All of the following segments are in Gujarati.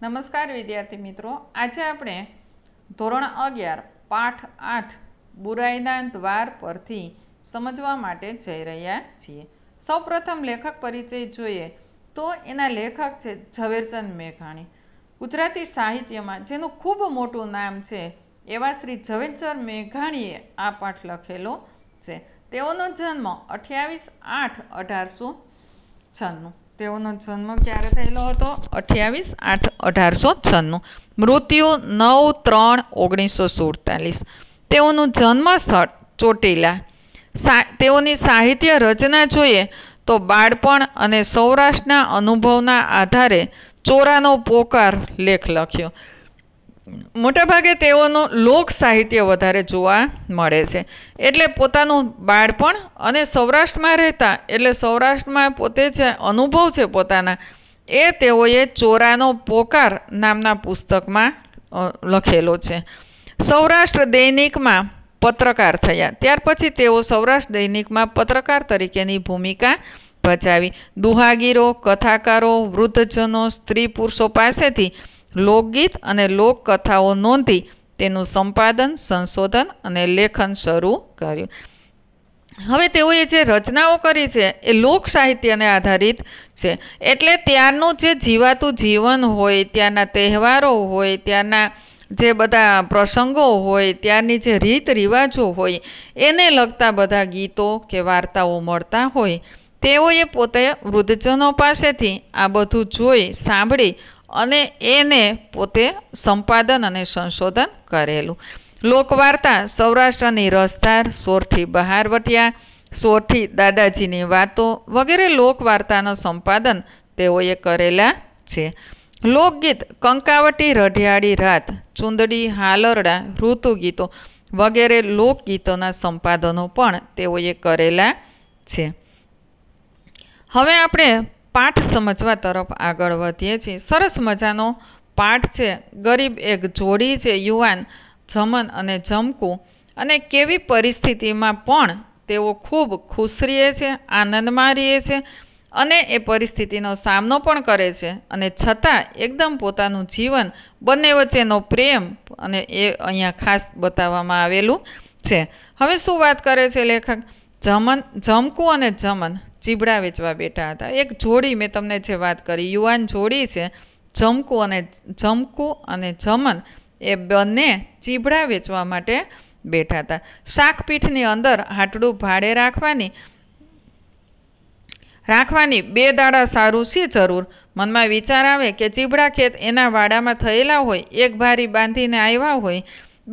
નમસ્કાર વિદ્યાર્થી મિત્રો આજે આપણે ધોરણ અગિયાર પાઠ આઠ બુરાઈના દ્વાર પરથી સમજવા માટે જઈ રહ્યા છીએ સૌપ્રથમ લેખક પરિચય જોઈએ તો એના લેખક છે ઝવેરચંદ મેઘાણી ગુજરાતી સાહિત્યમાં જેનું ખૂબ મોટું નામ છે એવા શ્રી ઝવેરચંદ મેઘાણીએ આ પાઠ લખેલો છે તેઓનો જન્મ અઠ્યાવીસ આઠ અઢારસો છન્નું તેઓનો જન્મ ક્યારે થયેલો હતો અઠ્યાવીસ આઠ અઢારસો છન્નું મૃત્યુ નવ ત્રણ ઓગણીસો સુડતાલીસ તેઓનું જન્મસ્થળ ચોટીલા તેઓની સાહિત્ય રચના જોઈએ તો બાળપણ અને સૌરાષ્ટ્રના અનુભવના આધારે ચોરાનો પોકાર લેખ લખ્યો મોટાભાગે તેઓનું લોક સાહિત્ય વધારે જોવા મળે છે એટલે પોતાનું બાળપણ અને સૌરાષ્ટ્રમાં રહેતા એટલે સૌરાષ્ટ્રમાં પોતે જે અનુભવ છે પોતાના એ તેઓએ ચોરાનો પોકાર નામના પુસ્તકમાં લખેલો છે સૌરાષ્ટ્ર દૈનિકમાં પત્રકાર થયા ત્યાર પછી તેઓ સૌરાષ્ટ્ર દૈનિકમાં પત્રકાર તરીકેની ભૂમિકા ભજાવી દુહાગીરો કથાકારો વૃદ્ધજનો સ્ત્રી પુરુષો પાસેથી લોકગીત અને લોકકથાઓ નોંધી તેનું સંપાદન સંશોધન અને લેખન શરૂ કર્યું હવે તેઓએ જે રચનાઓ કરી છે એ લોક સાહિત્યને આધારિત છે એટલે ત્યારનું જે જીવાતું જીવન હોય ત્યાંના તહેવારો હોય ત્યાંના જે બધા પ્રસંગો હોય ત્યારની જે રીત રિવાજો હોય એને લગતા બધા ગીતો કે વાર્તાઓ મળતા હોય તેઓએ પોતે વૃદ્ધજનો પાસેથી આ બધું જોઈ સાંભળી અને એને પોતે સંપાદન અને સંશોધન કરેલું લોકવાર્તા સૌરાષ્ટ્રની રસધાર સોરઠી બહારવટિયા સોરઠી દાદાજીની વાતો વગેરે લોકવાર્તાનું સંપાદન તેઓએ કરેલા છે લોકગીત કંકાવટી રઢિયાળી રાત ચુંદડી હાલરડા ઋતુગીતો વગેરે લોકગીતોના સંપાદનો પણ તેઓએ કરેલા છે હવે આપણે પાઠ સમજવા તરફ આગળ વધીએ છીએ સરસ મજાનો પાઠ છે ગરીબ એક જોડી છે યુવાન જમન અને જમકુ અને કેવી પરિસ્થિતિમાં પણ તેઓ ખૂબ ખુશ રહે છે આનંદમાં રહે છે અને એ પરિસ્થિતિનો સામનો પણ કરે છે અને છતાં એકદમ પોતાનું જીવન બંને વચ્ચેનો પ્રેમ અને એ અહીંયા ખાસ બતાવવામાં આવેલું છે હવે શું વાત કરે છે લેખક જમન જમકું અને જમન ચીબડા વેચવા બેઠા હતા એક જોડી મેં તમને જે વાત કરી યુવાન જોડી છે જમકું અને જમકું અને જમન એ બંને ચીબડા વેચવા માટે બેઠા હતા શાકપીઠની અંદર હાટડું ભાડે રાખવાની રાખવાની બે દાડા સારું છે જરૂર મનમાં વિચાર આવે કે ચીબડા ખેત એના વાડામાં થયેલા હોય એક ભારી બાંધીને આવ્યા હોય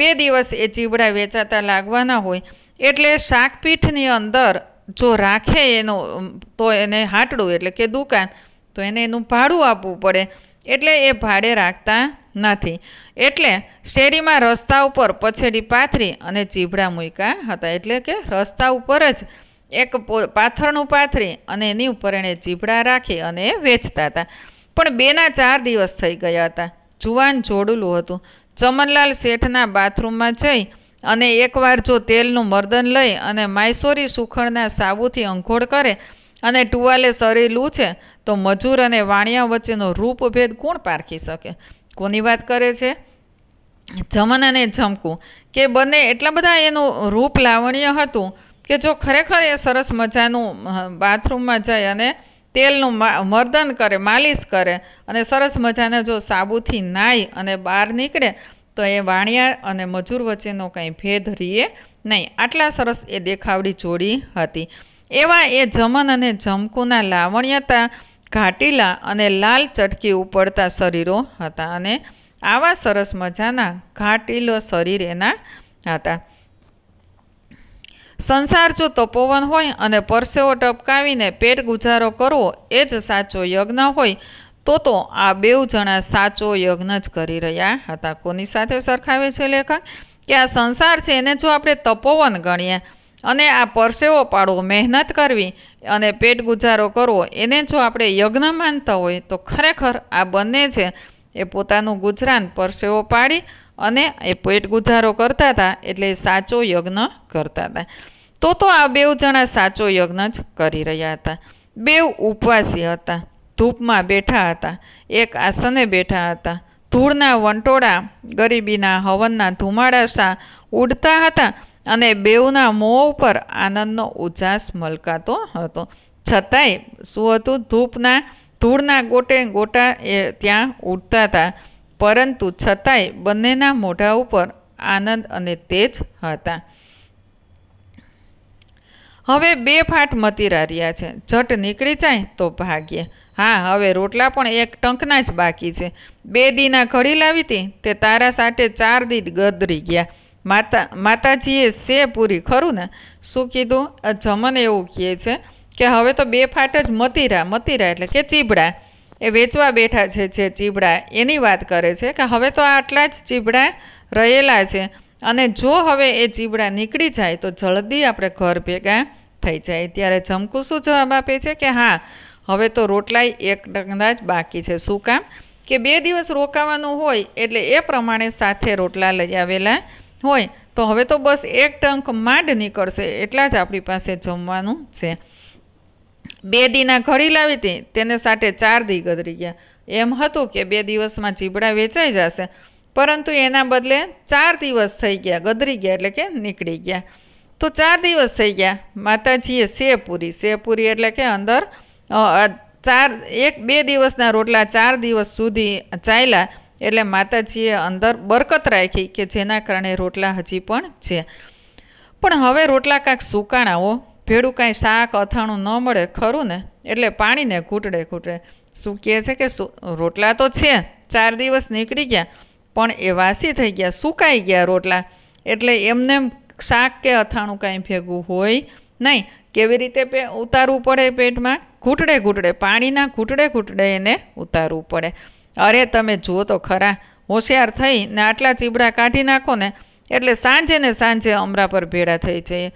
બે દિવસ એ ચીબડા વેચાતા લાગવાના હોય એટલે શાકપીઠની અંદર જો રાખે એનો તો એને હાટડું એટલે કે દુકાન તો એને એનું ભાડું આપવું પડે એટલે એ ભાડે રાખતા નથી એટલે શેરીમાં રસ્તા ઉપર પછેડી પાથરી અને ચીબડા મૂક્યા હતા એટલે કે રસ્તા ઉપર જ એક પાથરણું પાથરી અને એની ઉપર એણે ચીભડા રાખી અને વેચતા હતા પણ બેના ચાર દિવસ થઈ ગયા હતા જુવાન જોડેલું હતું ચમનલાલ શેઠના બાથરૂમમાં જઈ અને એકવાર જો તેલનું મર્દન લઈ અને માયસોરી સુખડના સાબુથી અંઘોળ કરે અને ટુવાલે સરેલું છે તો મજૂર અને વાણિયા વચ્ચેનો રૂપભેદ કોણ પારખી શકે કોની વાત કરે છે જમન અને જમકું કે બંને એટલા બધા એનું રૂપ લાવણ્ય હતું કે જો ખરેખર એ સરસ મજાનું બાથરૂમમાં જાય અને તેલનું મર્દન કરે માલિશ કરે અને સરસ મજાને જો સાબુથી નાહી અને બહાર નીકળે તો એ વાણિયા અને મજૂર વચ્ચેનો કંઈ ભેદ રહીએ નહીં આટલા સરસ એ દેખાવડી જોડી હતી એવા એ જમન અને જમકુના લાવણ્યતા ઘાટીલા અને લાલ ચટકી ઉપડતા શરીરો હતા અને આવા સરસ મજાના ઘાટીલો શરીર એના હતા સંસાર જો તપોવન હોય અને પરસેવો ટપકાવીને પેટ ગુજારો કરવો એ જ સાચો યજ્ઞ હોય તો તો આ બેઉ જણા સાચો યજ્ઞ જ કરી રહ્યા હતા કોની સાથે સરખાવે છે લેખક કે આ સંસાર છે એને જો આપણે તપોવન ગણીએ અને આ પરસેવો પાડવો મહેનત કરવી અને પેટ ગુજારો કરવો એને જો આપણે યજ્ઞ માનતા હોય તો ખરેખર આ બંને છે એ પોતાનું ગુજરાન પરસેવો પાડી અને એ પેટ ગુજારો કરતા હતા એટલે સાચો યજ્ઞ કરતા હતા તો તો આ બેવ જણા સાચો યજ્ઞ જ કરી રહ્યા હતા બેવ ઉપવાસી હતા ધૂપમાં બેઠા હતા એક આસને બેઠા હતા ધૂળના વંટોળા ગરીબીના હવનના ધુમાડાસા ઉડતા હતા અને બેવના મોં ઉપર આનંદનો ઉજાસ મલકાતો હતો છતાંય શું હતું ધૂપના ધૂળના ગોટે ગોટા એ ત્યાં ઉડતા હતા પરંતુ છતાંય બંનેના મોઢા ઉપર આનંદ અને તેજ હતા હવે બે ફાટ મતી રહ્યા છે જટ નીકળી જાય તો ભાગીએ હા હવે રોટલા પણ એક ટંકના જ બાકી છે બે દીના ઘડી લાવી હતી તે તારા સાથે ચાર દી ગદરી ગયા માતા માતાજીએ સે પૂરી ખરું ને શું કીધું જમન એવું કહે છે કે હવે તો બે ફાટ જ મતીરા મતીરા એટલે કે ચીબડા એ વેચવા બેઠા છે જે ચીબડા એની વાત કરે છે કે હવે તો આટલા જ ચીબડા રહેલા છે અને જો હવે એ ચીબડા નીકળી જાય તો જલ્દી આપણે ઘર ભેગા થઈ જાય ત્યારે જમકુ શું જવાબ આપે છે કે હા હવે તો રોટલાય એક ડંગા જ બાકી છે શું કામ કે બે દિવસ રોકાવાનું હોય એટલે એ પ્રમાણે સાથે રોટલા લઈ આવેલા હોય તો હવે તો બસ એક ટંક માંડ નીકળશે એટલા જ આપણી પાસે જમવાનું છે બે દીના ઘડી લાવી હતી તેને સાથે ચાર દી ગધરી ગયા એમ હતું કે બે દિવસમાં ચીબડા વેચાઈ જશે પરંતુ એના બદલે ચાર દિવસ થઈ ગયા ગદરી ગયા એટલે કે નીકળી ગયા તો ચાર દિવસ થઈ ગયા માતાજીએ સેપુરી સેપુરી એટલે કે અંદર ચાર એક બે દિવસના રોટલા ચાર દિવસ સુધી ચાલ્યા એટલે માતાજીએ અંદર બરકત રાખી કે જેના કારણે રોટલા હજી પણ છે પણ હવે રોટલા કાંક સુકાણાઓ ભેડું કાંઈ શાક અથાણું ન મળે ખરું ને એટલે પાણીને ઘૂંટડે ઘૂંટડે શું કહે છે કે રોટલા તો છે ચાર દિવસ નીકળી ગયા પણ એ વાસી થઈ ગયા સુકાઈ ગયા રોટલા એટલે એમને શાક કે અથાણું કાંઈ ભેગું હોય નહીં કેવી રીતે પે ઉતારવું પડે પેટમાં ઘૂંટડે ઘૂંટડે પાણીના ઘૂંટડે ઘૂંટડે એને ઉતારવું પડે અરે તમે જુઓ તો ખરા હોશિયાર થઈ ને આટલા ચીબડા કાઢી નાખો ને એટલે સાંજે ને સાંજે અમરા પર ભેડા થઈ જઈએ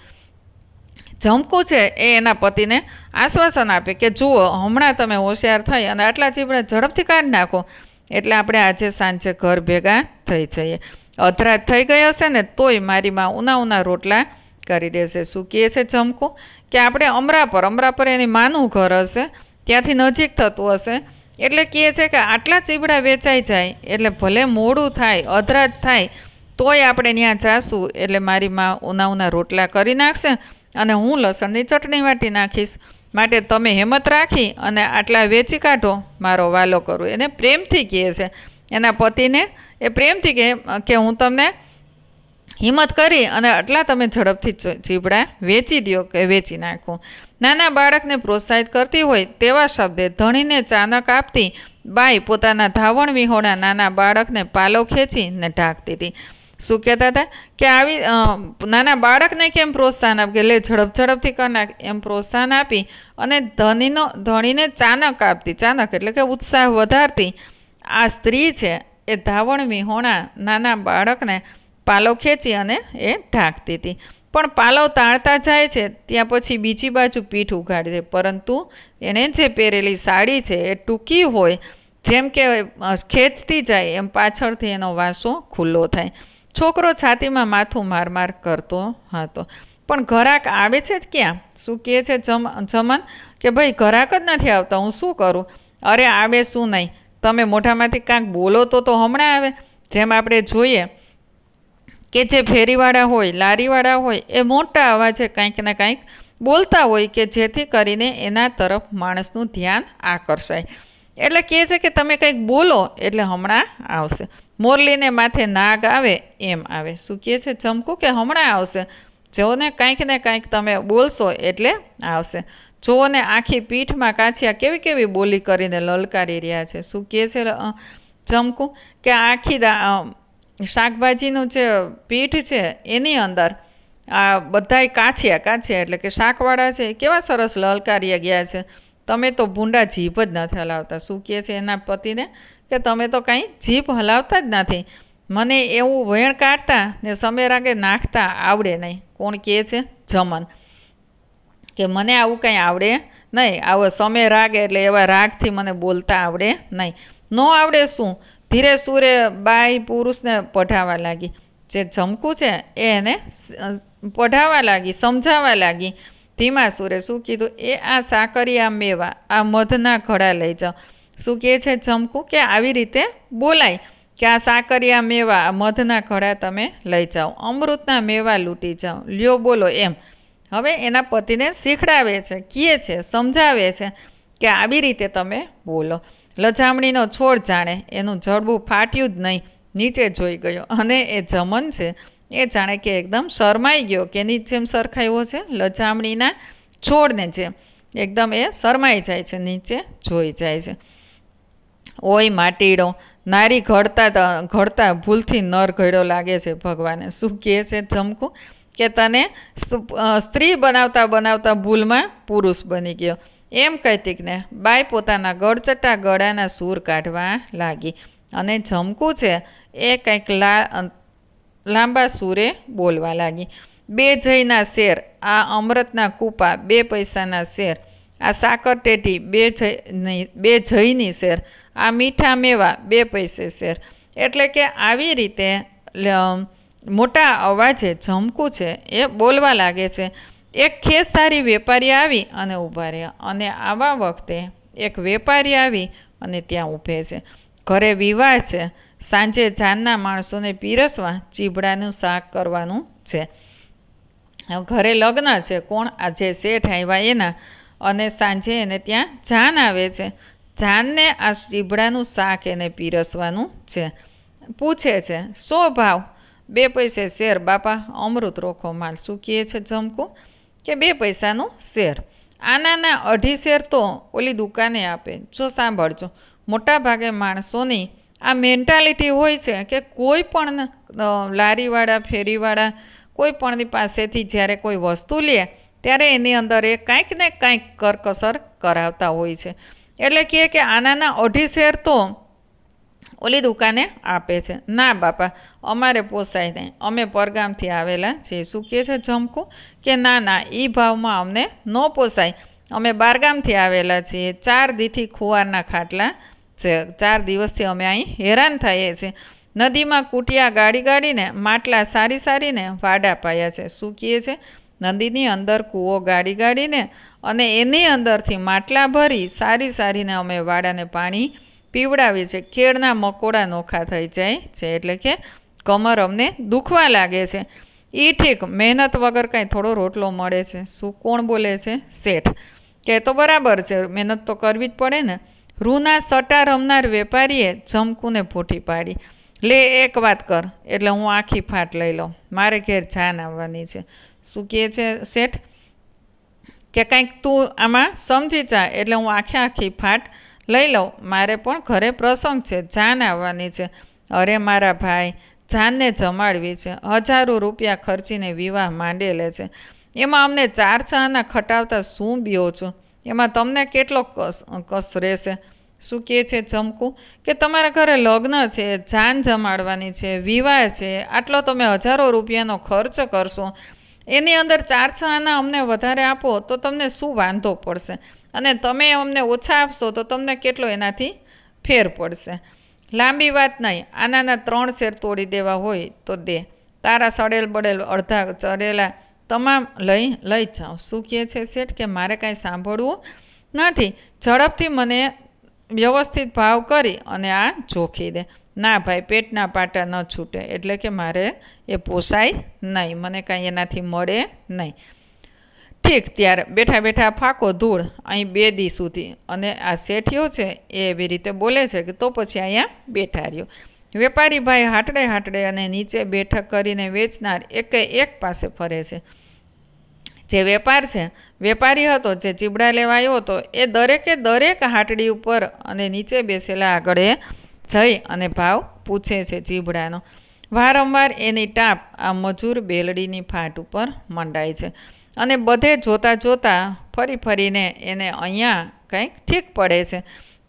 જમકુ છે એ એના પતિને આશ્વાસન આપે કે જુઓ હમણાં તમે હોશિયાર થઈ અને આટલા જીવને ઝડપથી કાઢી નાખો એટલે આપણે આજે સાંજે ઘર ભેગા થઈ જઈએ અધરાત થઈ ગઈ હશે ને તોય મારી માં ઉના ઉના રોટલા કરી દેશે શું કહે છે જમકુ કે આપણે અમરાપર અમરાપર એની માનું ઘર હશે ત્યાંથી નજીક થતું હશે એટલે કહે છે કે આટલા ચીબડા વેચાઈ જાય એટલે ભલે મોડું થાય અધરાત થાય તોય આપણે ત્યાં જાશું એટલે મારી માં ઉના ઉના રોટલા કરી નાખશે અને હું લસણની ચટણી વાટી નાખીશ માટે તમે હિંમત રાખી અને આટલા વેચી કાઢો મારો વાલો કરું એને પ્રેમથી કહે છે એના પતિને એ પ્રેમથી કહે કે હું તમને હિંમત કરી અને આટલા તમે ઝડપથી ચીબડા વેચી દો કે વેચી નાખો નાના બાળકને પ્રોત્સાહિત કરતી હોય તેવા શબ્દે ધણીને ચાનક આપતી બાઈ પોતાના ધાવણ વિહોણા નાના બાળકને પાલો ખેંચીને ઢાંકતી હતી શું કહેતા હતા કે આવી નાના બાળકને કેમ પ્રોત્સાહન આપે કે લે ઝડપ ઝડપથી કરનાર એમ પ્રોત્સાહન આપી અને ધનીનો ધણીને ચાનક આપતી ચાનક એટલે કે ઉત્સાહ વધારતી આ સ્ત્રી છે એ ધાવણ વિહોણા નાના બાળકને પાલો ખેંચી અને એ ઢાંકતી હતી પણ પાલો તાળતા જાય છે ત્યાં પછી બીજી બાજુ પીઠ ઉઘાડી છે પરંતુ એણે જે પહેરેલી સાડી છે એ ટૂંકી હોય જેમ કે ખેંચતી જાય એમ પાછળથી એનો વાંસો ખુલ્લો થાય છોકરો છાતીમાં માથું માર માર કરતો હતો પણ ઘરાક આવે છે જ ક્યાં શું કહે છે જમ જમન કે ભાઈ ઘરાક જ નથી આવતા હું શું કરું અરે આવે શું નહીં તમે મોઢામાંથી કાંઈક બોલો તો તો હમણાં આવે જેમ આપણે જોઈએ કે જે ફેરીવાળા હોય લારીવાળા હોય એ મોટા અવાજે કાંઈક ને કાંઈક બોલતા હોય કે જેથી કરીને એના તરફ માણસનું ધ્યાન આકર્ષાય એટલે કહે છે કે તમે કંઈક બોલો એટલે હમણાં આવશે મોરલીને માથે નાગ આવે એમ આવે શું કહે છે ચમકું કે હમણાં આવશે જોને કાંઈક ને કાંઈક તમે બોલશો એટલે આવશે જોઓને આખી પીઠમાં કાછિયા કેવી કેવી બોલી કરીને લલકારી રહ્યા છે શું કહે છે ચમકું કે આખી શાકભાજીનું જે પીઠ છે એની અંદર આ બધાય કાછિયા કાછિયા એટલે કે શાકવાળા છે કેવા સરસ લલકારી ગયા છે તમે તો ભૂંડા જીભ જ નથી હલાવતા શું કહે છે એના પતિને કે તમે તો કાંઈ જીભ હલાવતા જ નથી મને એવું વેણ કાઢતા ને સમેરાગે નાખતા આવડે નહીં કોણ કહે છે જમન કે મને આવું કંઈ આવડે નહીં આવો સમય રાગ એટલે એવા રાગથી મને બોલતા આવડે નહીં ન આવડે શું ધીરે સૂરે બાઈ પુરુષને પઢાવા લાગી જે ઝમકું છે એ એને પઢાવા લાગી સમજાવા લાગી ધીમા સૂરે શું કીધું એ આ સાકરી આ મેવા આ મધના ઘડા લઈ જાઓ શું કહે છે જમકું કે આવી રીતે બોલાય કે આ સાકરિયા મેવા મધના ઘડા તમે લઈ જાઓ અમૃતના મેવા લૂંટી જાઓ લ્યો બોલો એમ હવે એના પતિને શીખડાવે છે કહે છે સમજાવે છે કે આવી રીતે તમે બોલો લજામણીનો છોડ જાણે એનું જડબું ફાટ્યું જ નહીં નીચે જોઈ ગયો અને એ જમન છે એ જાણે કે એકદમ શરમાઈ ગયો કેની જેમ સરખાયો છે લજામણીના છોડને જેમ એકદમ એ શરમાઈ જાય છે નીચે જોઈ જાય છે ઓય માટીડો નારી ઘડતા ઘડતા ભૂલથી નર ઘડ્યો લાગે છે ભગવાને શું કહે છે જમકું કે તને સ્ત્રી બનાવતા બનાવતા ભૂલમાં પુરુષ બની ગયો એમ કૈતિકને બાઈ પોતાના ગળચટ્ટા ગળાના સૂર કાઢવા લાગી અને જમકું છે એ કંઈક લા લાંબા સૂરે બોલવા લાગી બે જયના શેર આ અમૃતના કૂપા બે પૈસાના શેર આ સાકર ટેટી બે જય બે જયની શેર આ મીઠા મેવા બે પૈસે શેર એટલે કે આવી રીતે મોટા અવાજે ઝમકું છે એ બોલવા લાગે છે એક ખેસધારી વેપારી આવી અને ઊભા રહ્યા અને આવા વખતે એક વેપારી આવી અને ત્યાં ઊભે છે ઘરે વિવાહ છે સાંજે જાનના માણસોને પીરસવા ચીબડાનું શાક કરવાનું છે ઘરે લગ્ન છે કોણ આજે શેઠ આવ્યા એના અને સાંજે એને ત્યાં જાન આવે છે જાનને આ શીભડાનું શાક એને પીરસવાનું છે પૂછે છે સો ભાવ બે પૈસે શેર બાપા અમૃત રોખો માલ શું કહે છે જમકું કે બે પૈસાનું શેર આનાના અઢી શેર તો ઓલી દુકાને આપે જો સાંભળજો મોટાભાગે માણસોની આ મેન્ટાલિટી હોય છે કે કોઈ પણ લારીવાળા ફેરીવાળા કોઈ પણની પાસેથી જ્યારે કોઈ વસ્તુ લે ત્યારે એની અંદર એ કાંઈક ને કાંઈક કરકસર કરાવતા હોય છે એટલે કહે કે આનાના અઢી શેર તો ઓલી દુકાને આપે છે ના બાપા અમારે પોસાય નહીં અમે પરગામથી આવેલા છીએ શું કહે છે જમકું કે ના ના એ ભાવમાં અમને ન પોસાય અમે બારગામથી આવેલા છીએ ચાર દીથી ખુવારના ખાટલા છે ચાર દિવસથી અમે અહીં હેરાન થઈએ છીએ નદીમાં કૂટિયા ગાડી ગાડીને માટલા સારી સારીને વાડા પાયા છે શું કહે છે નદીની અંદર કૂવો ગાડી ગાડીને અને એની અંદરથી માટલા ભરી સારી સારીને અમે વાડાને પાણી પીવડાવીએ છીએ કેળના મકોડા નોખા થઈ જાય છે એટલે કે કમર અમને દુખવા લાગે છે એ ઠીક મહેનત વગર કાંઈ થોડો રોટલો મળે છે શું કોણ બોલે છે શેઠ કે તો બરાબર છે મહેનત તો કરવી જ પડે ને રૂના સટા રમનાર વેપારીએ જમકુને ફૂટી પાડી લે એક વાત કર એટલે હું આખી ફાટ લઈ લઉં મારે ઘેર જાન આવવાની છે શું કહે છે શેઠ કે કંઈક તું આમાં સમજી જા એટલે હું આખે આખી ફાટ લઈ લઉં મારે પણ ઘરે પ્રસંગ છે જાન આવવાની છે અરે મારા ભાઈ જાનને જમાડવી છે હજારો રૂપિયા ખર્ચીને વિવાહ માંડેલે છે એમાં અમને ચાર છ આના ખટાવતા શું બીઓ છો એમાં તમને કેટલો કસ કસ રહેશે શું કહે છે ચમકું કે તમારા ઘરે લગ્ન છે જાન જમાડવાની છે વિવાહ છે આટલો તમે હજારો રૂપિયાનો ખર્ચ કરશો એની અંદર ચાર છ આના અમને વધારે આપો તો તમને શું વાંધો પડશે અને તમે અમને ઓછા આપશો તો તમને કેટલો એનાથી ફેર પડશે લાંબી વાત નહીં આનાના ત્રણ શેર તોડી દેવા હોય તો દે તારા સડેલ બડેલ અડધા ચડેલા તમામ લઈ લઈ જાઓ શું કહે છે શેઠ કે મારે કાંઈ સાંભળવું નથી ઝડપથી મને વ્યવસ્થિત ભાવ કરી અને આ જોખી દે ના ભાઈ પેટના પાટા ન છૂટે એટલે કે મારે એ પોસાય નહીં મને કાંઈ એનાથી મળે નહીં ઠીક ત્યારે બેઠા બેઠા ફાંકો ધૂળ અહીં બે દી સુધી અને આ શેઠિયો છે એ એવી રીતે બોલે છે કે તો પછી અહીંયા બેઠા રહ્યો વેપારી ભાઈ હાટડે હાટડે અને નીચે બેઠક કરીને વેચનાર એકે એક પાસે ફરે છે જે વેપાર છે વેપારી હતો જે ચીબડા લેવા આવ્યો હતો એ દરેકે દરેક હાટડી ઉપર અને નીચે બેસેલા આગળ જઈ અને ભાવ પૂછે છે જીભડાનો વારંવાર એની ટાપ આ મજૂર બેલડીની ફાટ ઉપર મંડાય છે અને બધે જોતાં જોતાં ફરી ફરીને એને અહીંયા કંઈક ઠીક પડે છે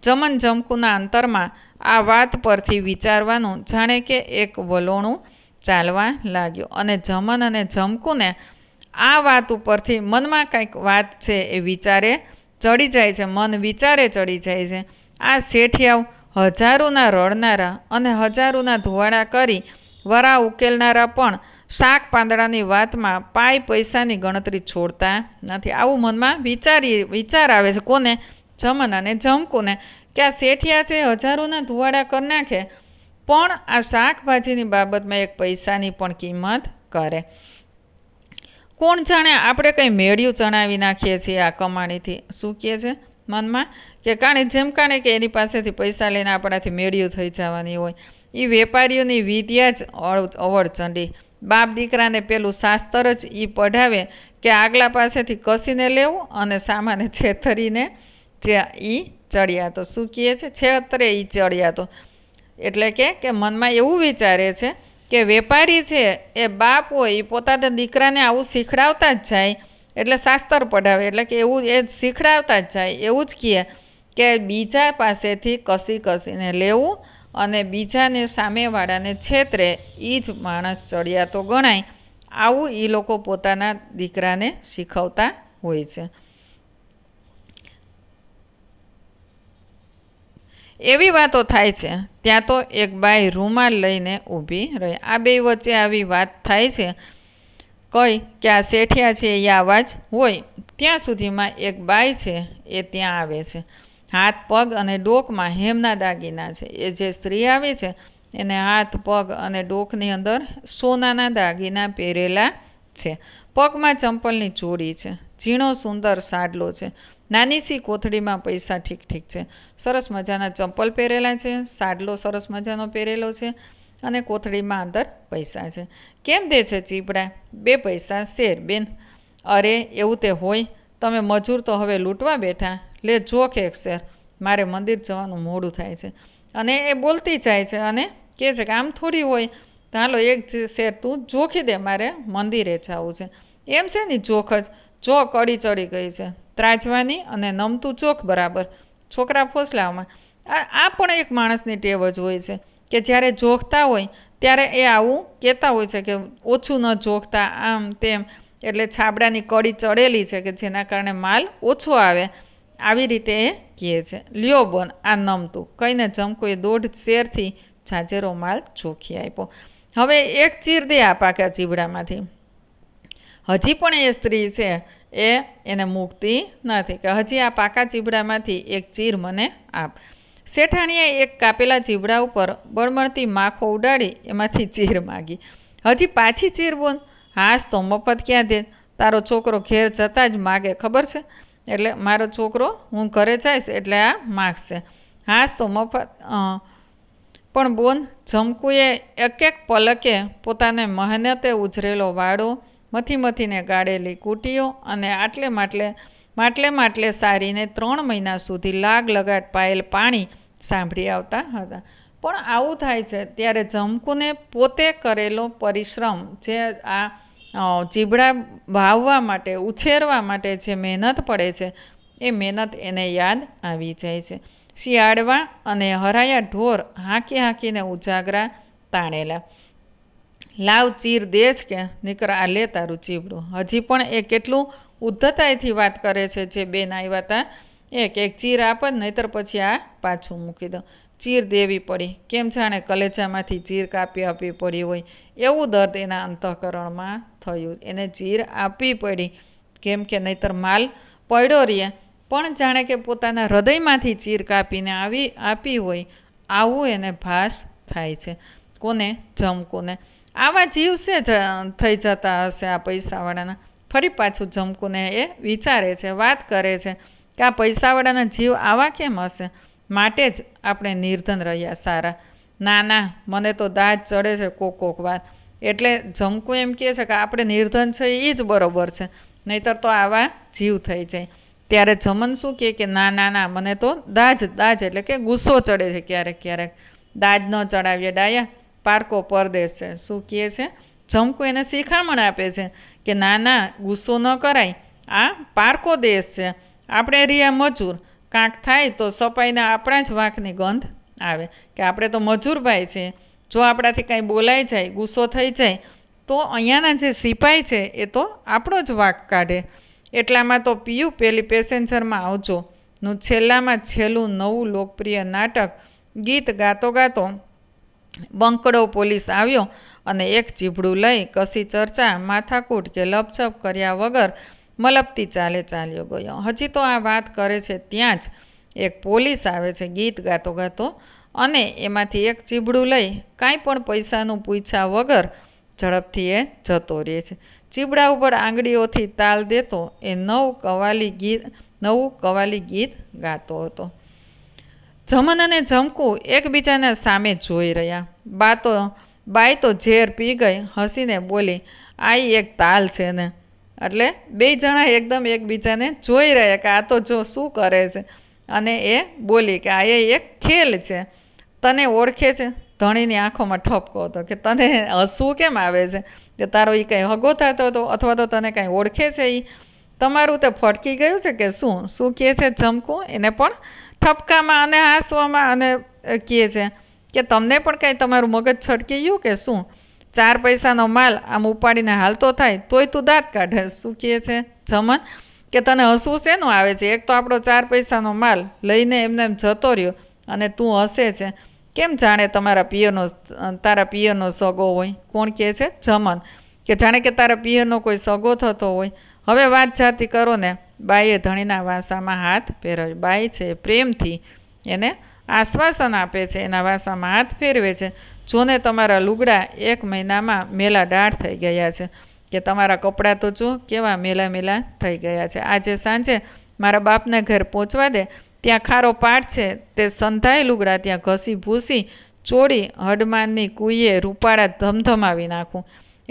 જમન જમકુના અંતરમાં આ વાત પરથી વિચારવાનું જાણે કે એક વલોણું ચાલવા લાગ્યું અને જમન અને જમકુને આ વાત ઉપરથી મનમાં કંઈક વાત છે એ વિચારે ચડી જાય છે મન વિચારે ચડી જાય છે આ શેઠિયાઓ હજારોના રડનારા અને હજારોના ધોવાડા કરી વરા ઉકેલનારા પણ શાક પાંદડાની વાતમાં પાય પૈસાની ગણતરી છોડતા નથી આવું મનમાં વિચારી વિચાર આવે છે કોને જમનાને જમકોને કે આ શેઠિયા છે હજારોના ધુવાડા કરી નાખે પણ આ શાકભાજીની બાબતમાં એક પૈસાની પણ કિંમત કરે કોણ જાણે આપણે કંઈ મેળ્યું ચણાવી નાખીએ છીએ આ કમાણીથી શું કહે છે મનમાં કે કાણે જેમ કાણે કે એની પાસેથી પૈસા લઈને આપણાથી મેળ્યું થઈ જવાની હોય એ વેપારીઓની વિદ્યા જ અવળચંડી બાપ દીકરાને પેલું શાસ્ત્ર જ એ પઢાવે કે આગલા પાસેથી કસીને લેવું અને સામાને છેતરીને જે એ ચડિયાતો શું કહે છે છેતરે એ ચડિયાતો એટલે કે કે મનમાં એવું વિચારે છે કે વેપારી છે એ બાપ હોય એ પોતાના દીકરાને આવું શીખડાવતા જ જાય એટલે શાસ્ત્ર પઢાવે એટલે કે એવું એ જ શીખડાવતા જ જાય એવું જ કહે કે બીજા પાસેથી કસી કસીને લેવું અને બીજાને સામેવાળાને છેતરે એ જ માણસ ચડિયાતો ગણાય આવું એ લોકો પોતાના દીકરાને શીખવતા હોય છે એવી વાતો થાય છે ત્યાં તો એક બાઈ રૂમાલ લઈને ઊભી રહી આ બે વચ્ચે આવી વાત થાય છે કઈ કે આ શેઠિયા છે એ આવાજ હોય ત્યાં સુધીમાં એક બાઈ છે એ ત્યાં આવે છે હાથ પગ અને ડોકમાં હેમના દાગીના છે એ જે સ્ત્રી આવે છે એને હાથ પગ અને ડોકની અંદર સોનાના દાગીના પહેરેલા છે પગમાં ચંપલની ચોરી છે ઝીણો સુંદર સાડલો છે નાની સી કોથળીમાં પૈસા ઠીક ઠીક છે સરસ મજાના ચંપલ પહેરેલા છે સાડલો સરસ મજાનો પહેરેલો છે અને કોથળીમાં અંદર પૈસા છે કેમ દે છે ચીપડા બે પૈસા શેર બેન અરે એવું તે હોય તમે મજૂર તો હવે લૂંટવા બેઠા લે જોખ એક શેર મારે મંદિર જવાનું મોડું થાય છે અને એ બોલતી જાય છે અને કહે છે કે આમ થોડી હોય તો હાલો એક શેર તું જોખી દે મારે મંદિરે જવું છે એમ છે ને જોખ જ જોખ અડી ચડી ગઈ છે ત્રાજવાની અને નમતું ચોખ બરાબર છોકરા ફોસલામાં આ પણ એક માણસની ટેવ જ હોય છે કે જ્યારે જોખતા હોય ત્યારે એ આવું કહેતા હોય છે કે ઓછું ન જોખતા આમ તેમ એટલે છાબડાની કડી ચડેલી છે કે જેના કારણે માલ ઓછો આવે આવી રીતે એ કહે છે લ્યો બોન આ નમતું કહીને જમકોએ દોઢ શેરથી ઝાઝે માલ ચોખી આપ્યો હવે એક ચીર દે આ પાકા ચીબડામાંથી હજી પણ એ સ્ત્રી છે એ એને મૂકતી નથી કે હજી આ પાકા ચીબડામાંથી એક ચીર મને આપ શેઠાણીએ એક કાપેલા ચીવડા ઉપર બળમળતી માખો ઉડાડી એમાંથી ચીર માગી હજી પાછી ચીર બોન હાશ તો મફત ક્યાં દે તારો છોકરો ઘેર જતાં જ માગે ખબર છે એટલે મારો છોકરો હું ઘરે જઈશ એટલે આ માર્ક્સ હાશ તો મફત પણ બોન જમકુએ એક એક પલકે પોતાને મહેનતે ઉજરેલો વાડો મથી મથીને ગાળેલી કૂટીઓ અને આટલે માટલે માટલે માટલે સારીને ત્રણ મહિના સુધી લાગ લગાટ પાયેલ પાણી સાંભળી આવતા હતા પણ આવું થાય છે ત્યારે જમકુને પોતે કરેલો પરિશ્રમ જે આ ચીબડા વાવવા માટે ઉછેરવા માટે જે મહેનત પડે છે એ મહેનત એને યાદ આવી જાય છે શિયાળવા અને હરાયા ઢોર હાંકી હાંકીને ઉજાગરા તાણેલા લાવ ચીર દેશ કે આ લે તારું ચીબડું હજી પણ એ કેટલું ઉદ્ધતાઈથી વાત કરે છે જે બેન આવ્યા હતા એક એક ચીર આપ જ નહીતર પછી આ પાછું મૂકી દો ચીર દેવી પડી કેમ જાણે કલેચામાંથી ચીર કાપી આપવી પડી હોય એવું દર્દ એના અંતઃકરણમાં થયું એને ચીર આપવી પડી કેમ કે નહીતર માલ પડ્યો રહે પણ જાણે કે પોતાના હૃદયમાંથી ચીર કાપીને આવી આપી હોય આવું એને ભાસ થાય છે કોને જમકોને આવા જ થઈ જતા હશે આ પૈસાવાળાના ફરી પાછું જમકુને એ વિચારે છે વાત કરે છે કે આ પૈસાવાળાના જીવ આવા કેમ હશે માટે જ આપણે નિર્ધન રહ્યા સારા ના ના મને તો દાજ ચડે છે કોક કોક વાત એટલે જમકું એમ કહે છે કે આપણે નિર્ધન છે એ જ બરોબર છે નહીતર તો આવા જીવ થઈ જાય ત્યારે જમન શું કહે કે ના ના ના મને તો દાજ દાજ એટલે કે ગુસ્સો ચડે છે ક્યારેક ક્યારેક દાજ ન ચડાવીએ ડાયા પારકો પરદેશ છે શું કહે છે જમકું એને શિખામણ આપે છે કે ના ના ગુસ્સો ન કરાય આ પારકો દેશ છે આપણે રહ્યા મજૂર કાંક થાય તો સપાઈના આપણા જ વાંકની ગંધ આવે કે આપણે તો મજૂર ભાઈ છીએ જો આપણાથી કાંઈ બોલાઈ જાય ગુસ્સો થઈ જાય તો અહીંયાના જે સિપાઈ છે એ તો આપણો જ વાક કાઢે એટલામાં તો પીયું પેલી પેસેન્જરમાં આવજો નું છેલ્લામાં છેલ્લું નવું લોકપ્રિય નાટક ગીત ગાતો ગાતો બંકડો પોલીસ આવ્યો અને એક જીભડું લઈ કસી ચર્ચા માથાકૂટ કે લપછપ કર્યા વગર મલપતી ચાલે ચાલ્યો ગયો હજી તો આ વાત કરે છે ત્યાં જ એક પોલીસ આવે છે ગીત ગાતો ગાતો અને એમાંથી એક ચીબડું લઈ કાંઈ પણ પૈસાનું પૂછ્યા વગર ઝડપથી એ જતો રહે છે ચીબડા ઉપર આંગળીઓથી તાલ દેતો એ નવ કવાલી ગીત નવું કવાલી ગીત ગાતો હતો જમન અને જમકું એકબીજાના સામે જોઈ રહ્યા બા તો બાઈ તો ઝેર પી ગઈ હસીને બોલી આઈ એક તાલ છે ને એટલે બે જણા એકદમ એકબીજાને જોઈ રહ્યા કે આ તો જો શું કરે છે અને એ બોલી કે આ એક ખેલ છે તને ઓળખે છે ધણીની આંખોમાં ઠપકો હતો કે તને હસવું કેમ આવે છે કે તારો એ કંઈ હગો થતો હતો અથવા તો તને કાંઈ ઓળખે છે એ તમારું તે ફટકી ગયું છે કે શું શું કહે છે જમકું એને પણ ઠપકામાં અને હાંસવામાં અને કહે છે કે તમને પણ કાંઈ તમારું મગજ છટકી ગયું કે શું ચાર પૈસાનો માલ આમ ઉપાડીને હાલતો થાય તોય તું દાંત કાઢે શું કહે છે જમન કે તને હસવું શેનું આવે છે એક તો આપણો ચાર પૈસાનો માલ લઈને એમને એમ જતો રહ્યો અને તું હસે છે કેમ જાણે તમારા પિયરનો તારા પિયરનો સગો હોય કોણ કહે છે જમન કે જાણે કે તારા પિયરનો કોઈ સગો થતો હોય હવે વાત જાતી કરો ને બાઈએ ધણીના વાસામાં હાથ ફેરવ્યો બાઈ છે પ્રેમથી એને આશ્વાસન આપે છે એના વાસામાં હાથ ફેરવે છે જોને તમારા લુગડા એક મહિનામાં મેલા દાઢ થઈ ગયા છે કે તમારા કપડાં તો જો કેવા મેલા મેલા થઈ ગયા છે આજે સાંજે મારા બાપને ઘર પહોંચવા દે ત્યાં ખારો પાટ છે તે સંધાઈ લુગડા ત્યાં ઘસી ભૂસી ચોળી હડમાનની કુઈએ રૂપાળા ધમધમાવી નાખું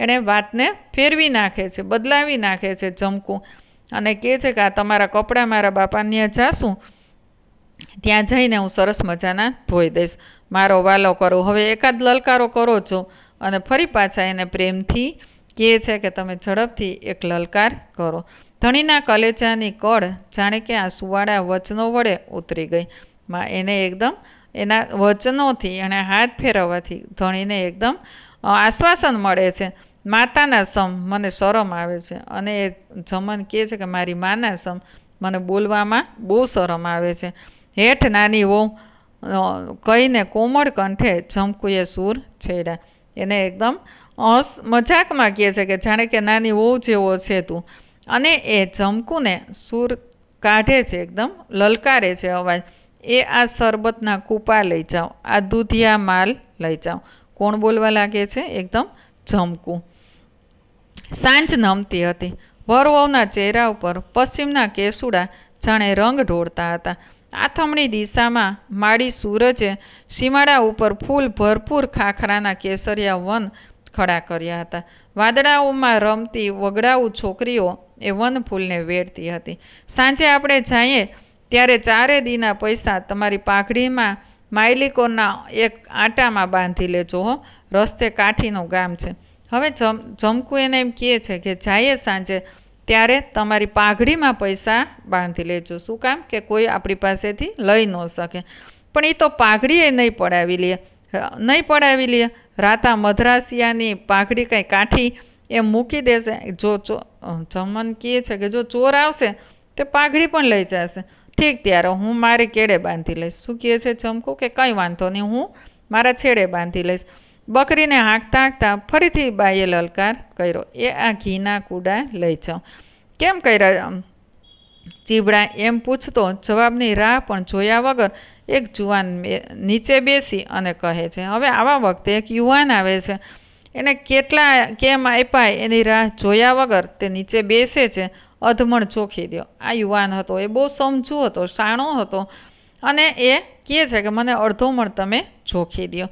એણે વાતને ફેરવી નાખે છે બદલાવી નાખે છે જમકું અને કહે છે કે આ તમારા કપડાં મારા બાપાને જાશું ત્યાં જઈને હું સરસ મજાના ધોઈ દઈશ મારો વાલો કરો હવે એકાદ લલકારો કરો છો અને ફરી પાછા એને પ્રેમથી કહે છે કે તમે ઝડપથી એક લલકાર કરો ધણીના કલેચાની કળ જાણે કે આ સુવાળા વચનો વડે ઉતરી ગઈ માં એને એકદમ એના વચનોથી એણે હાથ ફેરવવાથી ધણીને એકદમ આશ્વાસન મળે છે માતાના સમ મને શરમ આવે છે અને એ જમન કહે છે કે મારી માના સમ મને બોલવામાં બહુ શરમ આવે છે હેઠ નાની વહુ કહીને કોમળ કંઠે જમકુએ સૂર છેડ્યા એને એકદમ હસ મજાકમાં કહે છે કે જાણે કે નાની વહુ જેવો છે તું અને એ જમકુને સૂર કાઢે છે એકદમ લલકારે છે અવાજ એ આ શરબતના કૂપા લઈ જાઓ આ દૂધિયા માલ લઈ જાઓ કોણ બોલવા લાગે છે એકદમ જમકું સાંજ નમતી હતી વરવોના ચહેરા ઉપર પશ્ચિમના કેસુડા જાણે રંગ ઢોળતા હતા આથમણી દિશામાં માળી સૂરજે સીમાડા ઉપર ફૂલ ભરપૂર ખાખરાના કેસરિયા વન ખડા કર્યા હતા વાદળાઓમાં રમતી વગડાઉ છોકરીઓ એ વનફૂલને વેડતી હતી સાંજે આપણે જઈએ ત્યારે ચારે દીના પૈસા તમારી પાઘડીમાં માયલિકોના એક આટામાં બાંધી લેજો હો રસ્તે કાઠીનું ગામ છે હવે જમ જમકું એને એમ કહે છે કે જઈએ સાંજે ત્યારે તમારી પાઘડીમાં પૈસા બાંધી લેજો શું કામ કે કોઈ આપણી પાસેથી લઈ ન શકે પણ એ તો પાઘડીએ નહીં પડાવી લે નહીં પડાવી લે રાતા મદ્રાસિયાની પાઘડી કંઈ કાઠી એ મૂકી દેશે જો ચો જમન કહે છે કે જો ચોર આવશે તે પાઘડી પણ લઈ જશે ઠીક ત્યારે હું મારી કેડે બાંધી લઈશ શું કહે છે જમકું કે કંઈ વાંધો નહીં હું મારા છેડે બાંધી લઈશ બકરીને હાંકતા હાંકતા ફરીથી બાઈએ લલકાર કર્યો એ આ ઘીના કુડા લઈ જાઉં કેમ કર્યા ચીબડા એમ પૂછતો જવાબની રાહ પણ જોયા વગર એક જુવાન નીચે બેસી અને કહે છે હવે આવા વખતે એક યુવાન આવે છે એને કેટલા કેમ આપ્યા એની રાહ જોયા વગર તે નીચે બેસે છે અધમણ ચોખી દો આ યુવાન હતો એ બહુ સમજુ હતો સાણો હતો અને એ કહે છે કે મને અડધો મણ તમે ચોખી દો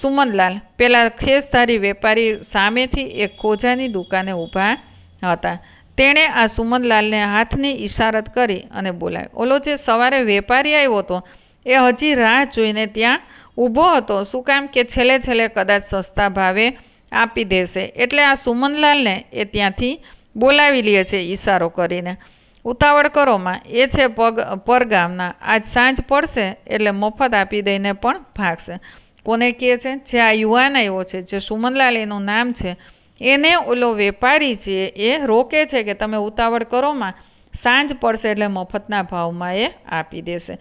સુમનલાલ પહેલાં ખેસધારી વેપારી સામેથી એક ખોજાની દુકાને ઊભા હતા તેણે આ સુમનલાલને હાથની ઈશારત કરી અને બોલાવ્યો ઓલો જે સવારે વેપારી આવ્યો હતો એ હજી રાહ જોઈને ત્યાં ઊભો હતો શું કામ કે છેલ્લે છેલ્લે કદાચ સસ્તા ભાવે આપી દેશે એટલે આ સુમનલાલને એ ત્યાંથી બોલાવી લે છે ઈશારો કરીને ઉતાવળ કરોમાં એ છે પગ પરગામના આજ સાંજ પડશે એટલે મફત આપી દઈને પણ ભાગશે કોને કહે છે જે આ યુવાન આવ્યો છે જે સુમનલાલ એનું નામ છે એને ઓલો વેપારી છે એ રોકે છે કે તમે ઉતાવળ કરોમાં સાંજ પડશે એટલે મફતના ભાવમાં એ આપી દેશે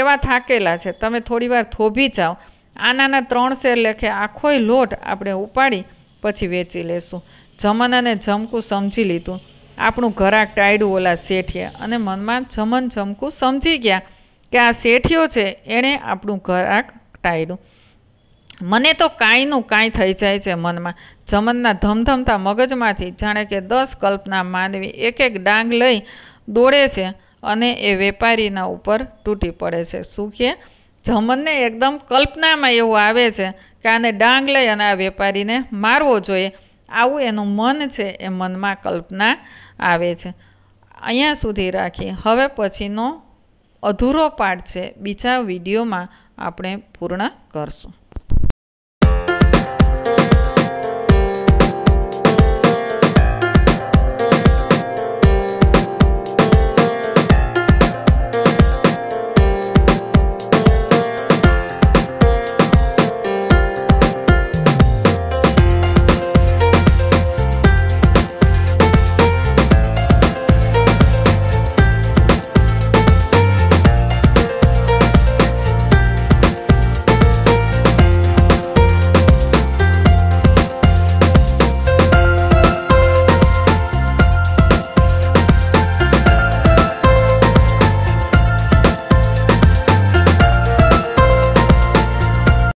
એવા થાકેલા છે તમે થોડીવાર થોભી જાઓ આનાના ત્રણ શેર લેખે આખોય લોટ આપણે ઉપાડી પછી વેચી લઈશું જમન અને જમકું સમજી લીધું આપણું ઘરાક ટાયડું ઓલા શેઠીએ અને મનમાં જમન જમકું સમજી ગયા કે આ શેઠીઓ છે એણે આપણું ઘરાક ટાયડું મને તો કાંઈનું કાંઈ થઈ જાય છે મનમાં જમનના ધમધમતા મગજમાંથી જાણે કે દસ કલ્પના માનવી એક એક ડાંગ લઈ દોડે છે અને એ વેપારીના ઉપર તૂટી પડે છે શું કે જમનને એકદમ કલ્પનામાં એવું આવે છે કે આને ડાંગ લઈ અને આ વેપારીને મારવો જોઈએ આવું એનું મન છે એ મનમાં કલ્પના આવે છે અહીંયા સુધી રાખી હવે પછીનો અધૂરો પાઠ છે બીજા વિડીયોમાં આપણે પૂર્ણ કરશું